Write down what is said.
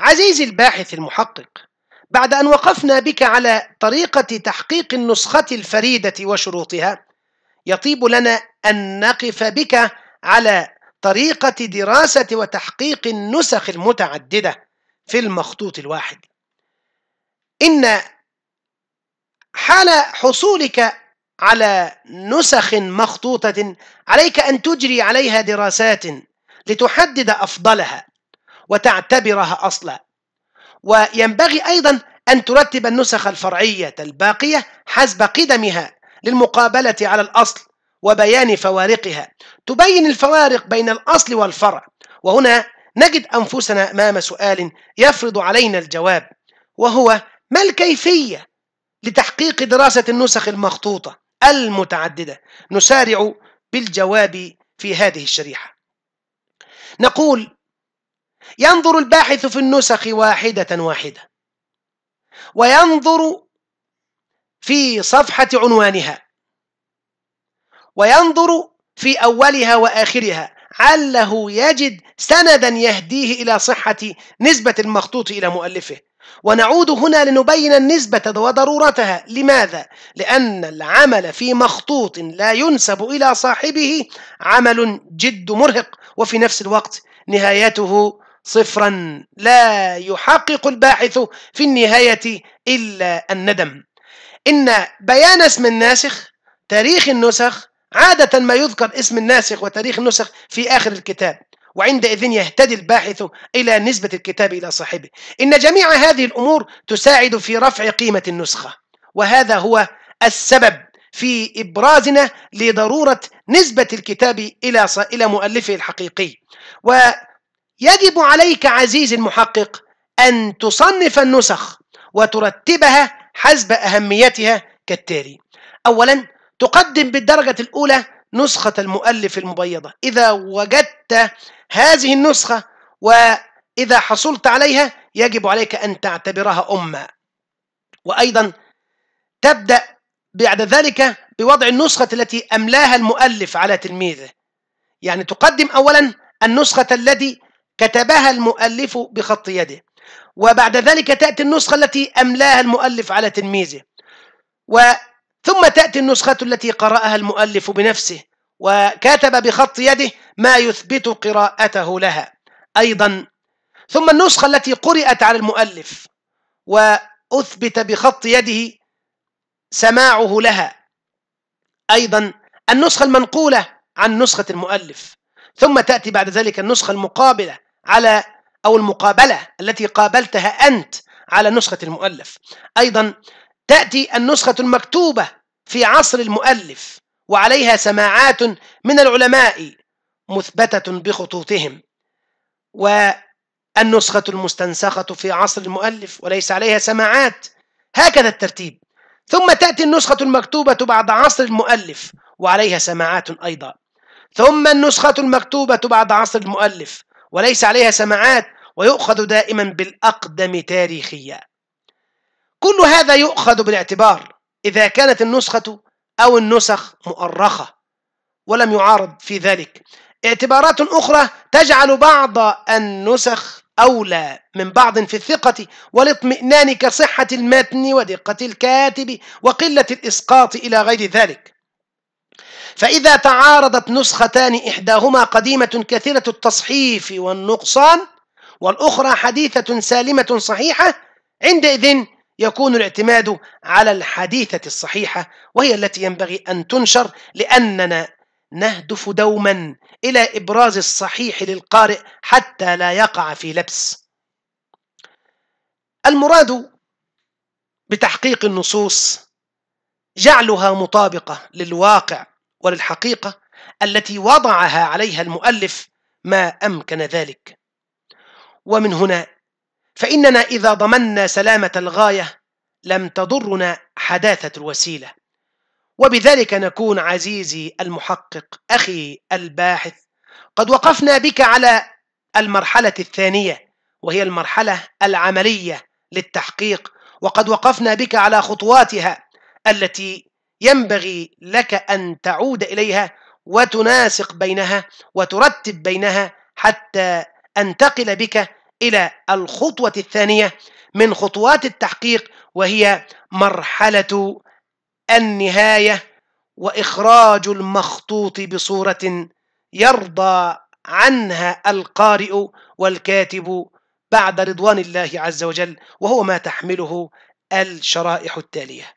عزيزي الباحث المحقق بعد أن وقفنا بك على طريقة تحقيق النسخة الفريدة وشروطها يطيب لنا أن نقف بك على طريقة دراسة وتحقيق النسخ المتعددة في المخطوط الواحد إن حال حصولك على نسخ مخطوطة عليك أن تجري عليها دراسات لتحدد أفضلها وتعتبرها أصلا وينبغي أيضا أن ترتب النسخ الفرعية الباقية حسب قدمها للمقابلة على الأصل وبيان فوارقها تبين الفوارق بين الأصل والفرع وهنا نجد أنفسنا أمام سؤال يفرض علينا الجواب وهو ما الكيفية لتحقيق دراسة النسخ المخطوطة المتعددة نسارع بالجواب في هذه الشريحة نقول ينظر الباحث في النسخ واحدة واحدة وينظر في صفحة عنوانها وينظر في أولها وآخرها عله يجد سندا يهديه إلى صحة نسبة المخطوط إلى مؤلفه ونعود هنا لنبين النسبة وضرورتها لماذا؟ لأن العمل في مخطوط لا ينسب إلى صاحبه عمل جد مرهق وفي نفس الوقت نهايته صفرا لا يحقق الباحث في النهاية إلا الندم إن بيان اسم الناسخ تاريخ النسخ عادة ما يذكر اسم الناسخ وتاريخ النسخ في آخر الكتاب وعندئذ يهتدي الباحث إلى نسبة الكتاب إلى صاحبه إن جميع هذه الأمور تساعد في رفع قيمة النسخة وهذا هو السبب في إبرازنا لضرورة نسبة الكتاب إلى إلى مؤلفه الحقيقي و يجب عليك عزيزي المحقق أن تصنف النسخ وترتبها حسب أهميتها كالتالي أولا تقدم بالدرجة الأولى نسخة المؤلف المبيضة إذا وجدت هذه النسخة وإذا حصلت عليها يجب عليك أن تعتبرها أمة وأيضا تبدأ بعد ذلك بوضع النسخة التي أملاها المؤلف على تلميذه يعني تقدم أولا النسخة التي كتبها المؤلف بخط يده وبعد ذلك تأتي النسخة التي أملاها المؤلف على تلميذه وثم ثم تأتي النسخة التي قرأها المؤلف بنفسه وكتب بخط يده ما يثبت قراءته لها أيضا ثم النسخة التي قرأت على المؤلف وأثبت بخط يده سماعه لها أيضا النسخة المنقولة عن نسخة المؤلف ثم تأتي بعد ذلك النسخة المقابلة على أو المقابلة التي قابلتها أنت على نسخة المؤلف أيضا تأتي النسخة المكتوبة في عصر المؤلف وعليها سماعات من العلماء مثبتة بخطوطهم والنسخة المستنسخة في عصر المؤلف وليس عليها سماعات هكذا الترتيب ثم تأتي النسخة المكتوبة بعد عصر المؤلف وعليها سماعات أيضا ثم النسخة المكتوبة بعد عصر المؤلف وليس عليها سماعات ويؤخذ دائما بالأقدم تاريخيا كل هذا يؤخذ بالاعتبار إذا كانت النسخة أو النسخ مؤرخة ولم يعارض في ذلك اعتبارات أخرى تجعل بعض النسخ أولى من بعض في الثقة والاطمئنان كصحة المتن ودقة الكاتب وقلة الإسقاط إلى غير ذلك فإذا تعارضت نسختان إحداهما قديمة كثيرة التصحيف والنقصان والأخرى حديثة سالمة صحيحة عندئذ يكون الاعتماد على الحديثة الصحيحة وهي التي ينبغي أن تنشر لأننا نهدف دوما إلى إبراز الصحيح للقارئ حتى لا يقع في لبس المراد بتحقيق النصوص جعلها مطابقة للواقع وللحقيقة التي وضعها عليها المؤلف ما أمكن ذلك ومن هنا فإننا إذا ضمنا سلامة الغاية لم تضرنا حداثة الوسيلة وبذلك نكون عزيزي المحقق أخي الباحث قد وقفنا بك على المرحلة الثانية وهي المرحلة العملية للتحقيق وقد وقفنا بك على خطواتها التي ينبغي لك أن تعود إليها وتناسق بينها وترتب بينها حتى أنتقل بك إلى الخطوة الثانية من خطوات التحقيق وهي مرحلة النهاية وإخراج المخطوط بصورة يرضى عنها القارئ والكاتب بعد رضوان الله عز وجل وهو ما تحمله الشرائح التاليه